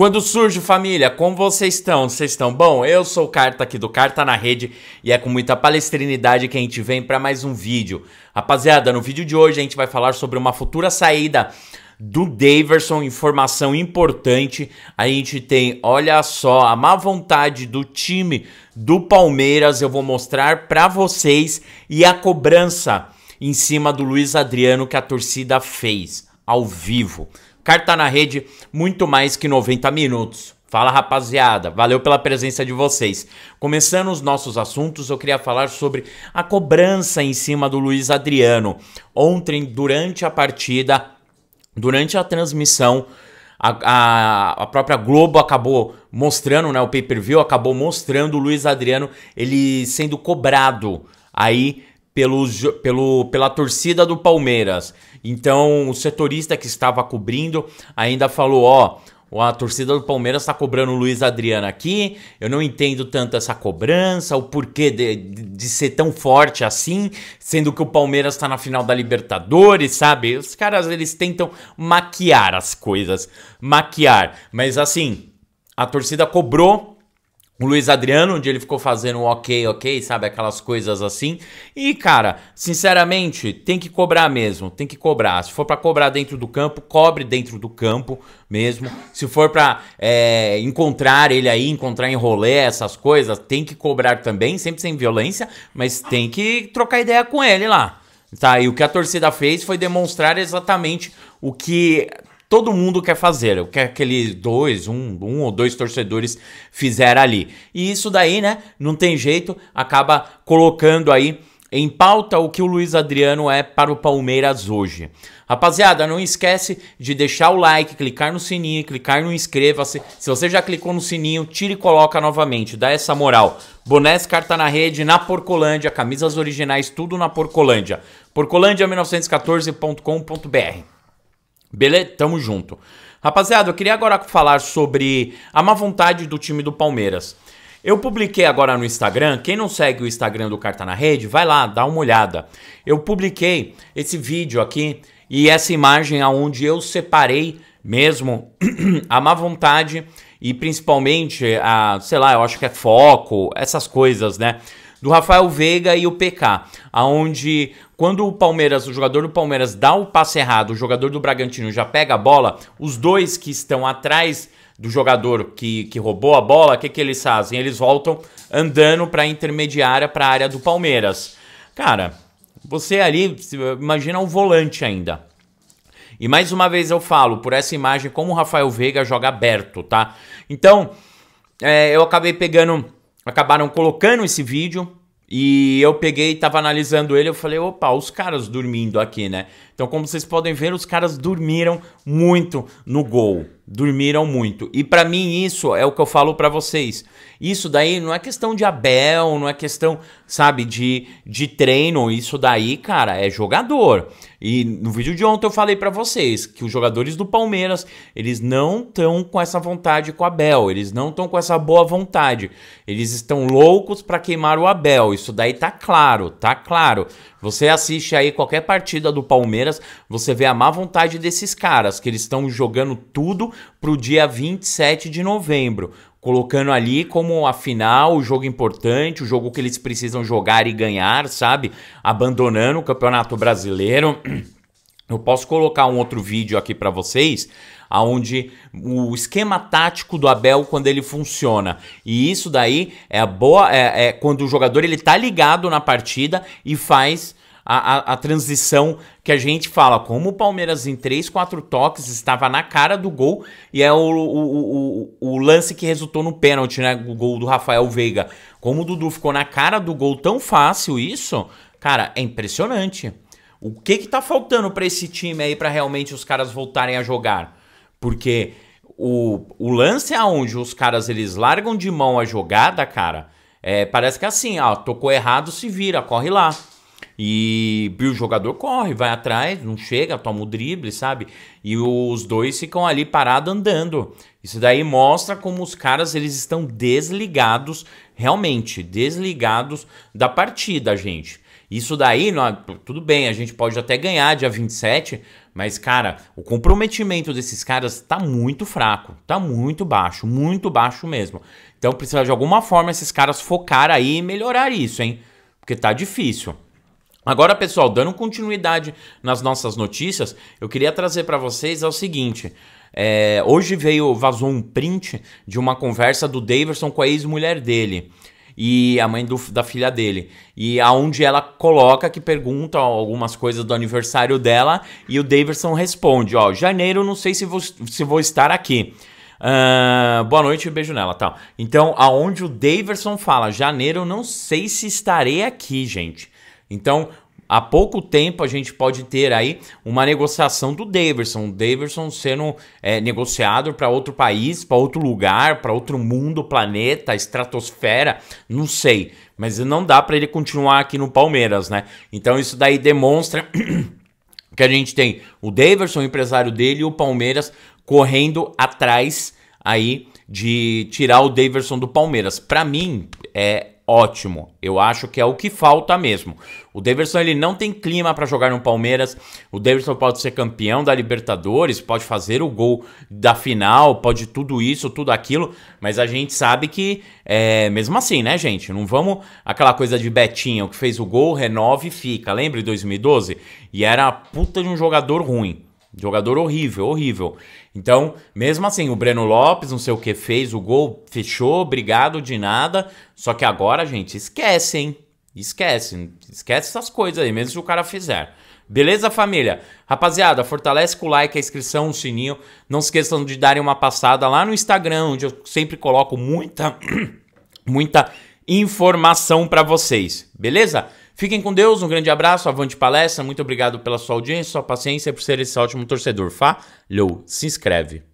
Quando surge família, como vocês estão? Vocês estão bom? Eu sou o Carta aqui do Carta na Rede e é com muita palestrinidade que a gente vem para mais um vídeo. Rapaziada, no vídeo de hoje a gente vai falar sobre uma futura saída do Daverson, informação importante. A gente tem, olha só, a má vontade do time do Palmeiras, eu vou mostrar para vocês e a cobrança em cima do Luiz Adriano que a torcida fez ao vivo. Carta tá na Rede, muito mais que 90 minutos. Fala rapaziada, valeu pela presença de vocês. Começando os nossos assuntos, eu queria falar sobre a cobrança em cima do Luiz Adriano. Ontem, durante a partida, durante a transmissão, a, a, a, própria Globo acabou mostrando, né? O pay-per-view acabou mostrando o Luiz Adriano ele sendo cobrado aí pelo, pelo, pela torcida do Palmeiras. Então, o setorista que estava cobrindo ainda falou: ó. A torcida do Palmeiras está cobrando o Luiz Adriano aqui. Eu não entendo tanto essa cobrança, o porquê de, de ser tão forte assim, sendo que o Palmeiras está na final da Libertadores, sabe? Os caras eles tentam maquiar as coisas, maquiar. Mas assim, a torcida cobrou o Luiz Adriano, onde ele ficou fazendo ok, ok, sabe? Aquelas coisas assim. E, cara, sinceramente, tem que cobrar mesmo, tem que cobrar. Se for para cobrar dentro do campo, cobre dentro do campo mesmo. Se for pra é, encontrar ele aí, encontrar em rolê, essas coisas, tem que cobrar também, sempre sem violência, mas tem que trocar ideia com ele lá. Tá, e o que a torcida fez foi demonstrar exatamente o que todo mundo quer fazer, o que aqueles dois, um, um ou dois torcedores fizeram ali. E isso daí, né, não tem jeito, acaba colocando aí em pauta o que o Luiz Adriano é para o Palmeiras hoje. Rapaziada, não esquece de deixar o like, clicar no sininho, clicar no inscreva-se. Se você já clicou no sininho, tira e coloca novamente, dá essa moral. Bonés, carta na rede, na Porcolândia, camisas originais, tudo na Porcolândia. Porcolândia1914.com.br Beleza? Tamo junto. Rapaziada, eu queria agora falar sobre a má vontade do time do Palmeiras. Eu publiquei agora no Instagram, quem não segue o Instagram do Carta na Rede, vai lá, dá uma olhada. Eu publiquei esse vídeo aqui e essa imagem aonde eu separei mesmo a má vontade e principalmente a, sei lá, eu acho que é foco, essas coisas, né? do Rafael Veiga e o PK, aonde quando o Palmeiras, o jogador do Palmeiras dá o passe errado, o jogador do Bragantino já pega a bola, os dois que estão atrás do jogador que, que roubou a bola, o que, que eles fazem? Eles voltam andando para a intermediária, para a área do Palmeiras. Cara, você ali, imagina um volante ainda. E mais uma vez eu falo, por essa imagem, como o Rafael Veiga joga aberto, tá? Então, é, eu acabei pegando acabaram colocando esse vídeo e eu peguei e tava analisando ele, eu falei, opa, os caras dormindo aqui, né? Então, como vocês podem ver, os caras dormiram muito no gol. Dormiram muito. E para mim, isso é o que eu falo para vocês. Isso daí não é questão de Abel, não é questão, sabe, de, de treino. Isso daí, cara, é jogador. E no vídeo de ontem eu falei para vocês que os jogadores do Palmeiras, eles não estão com essa vontade com o Abel. Eles não estão com essa boa vontade. Eles estão loucos para queimar o Abel. Isso daí tá claro, tá claro. Você assiste aí qualquer partida do Palmeiras, você vê a má vontade desses caras, que eles estão jogando tudo pro dia 27 de novembro colocando ali como a final, o jogo importante, o jogo que eles precisam jogar e ganhar, sabe? Abandonando o Campeonato Brasileiro. Eu posso colocar um outro vídeo aqui para vocês aonde o esquema tático do Abel quando ele funciona. E isso daí é boa, é, é quando o jogador ele tá ligado na partida e faz a, a, a, transição que a gente fala, como o Palmeiras em 3, 4 toques estava na cara do gol e é o, o, o, o lance que resultou no pênalti, né? O gol do Rafael Veiga. Como o Dudu ficou na cara do gol tão fácil isso, cara, é impressionante. O que que tá faltando para esse time aí para realmente os caras voltarem a jogar? Porque o, o lance é aonde os caras eles largam de mão a jogada, cara, é, parece que é assim, ó, tocou errado, se vira, corre lá. E, e o jogador corre, vai atrás, não chega, toma o drible, sabe? E os dois ficam ali parados andando. Isso daí mostra como os caras eles estão desligados, realmente desligados da partida, gente. Isso daí, não tudo bem, a gente pode até ganhar dia 27, mas, cara, o comprometimento desses caras tá muito fraco, tá muito baixo, muito baixo mesmo. Então precisa de alguma forma esses caras focar aí e melhorar isso, hein? Porque tá difícil. Agora, pessoal, dando continuidade nas nossas notícias, eu queria trazer para vocês é o seguinte. É, hoje veio, vazou um print de uma conversa do Davidson com a ex-mulher dele e a mãe do, da filha dele. E aonde ela coloca que pergunta algumas coisas do aniversário dela e o Davidson responde, ó, janeiro não sei se vou, se vou estar aqui. Uh, boa noite, beijo nela, tal. Então, aonde o Daverson fala, janeiro, não sei se estarei aqui, gente. Então, há pouco tempo a gente pode ter aí uma negociação do Daverson, o Daverson sendo é, negociado para outro país, para outro lugar, para outro mundo, planeta, estratosfera, não sei, mas não dá para ele continuar aqui no Palmeiras, né? Então isso daí demonstra que a gente tem o Daverson, o empresário dele, e o Palmeiras correndo atrás aí de tirar o Daverson do Palmeiras. Para mim, é ótimo. Eu acho que é o que falta mesmo. O Deverson ele não tem clima para jogar no Palmeiras. O Deverson pode ser campeão da Libertadores, pode fazer o gol da final, pode tudo isso, tudo aquilo. Mas a gente sabe que é mesmo assim, né, gente? Não vamos aquela coisa de Betinho que fez o gol, renove e fica. Lembra de 2012? E era a puta de um jogador ruim. Jogador horrível, horrível. Então, mesmo assim, o Breno Lopes, não sei o que, fez o gol, fechou, obrigado de nada. Só que agora, gente, esquece, hein? Esquece, esquece essas coisas aí, mesmo se o cara fizer. Beleza, família? Rapaziada, fortalece com o like, a inscrição, o sininho. Não se esqueçam de darem uma passada lá no Instagram, onde eu sempre coloco muita, muita informação para vocês. Beleza? Fiquem com Deus, um grande abraço, avante palestra, muito obrigado pela sua audiência, sua paciência e por ser esse ótimo torcedor. Falou, se inscreve.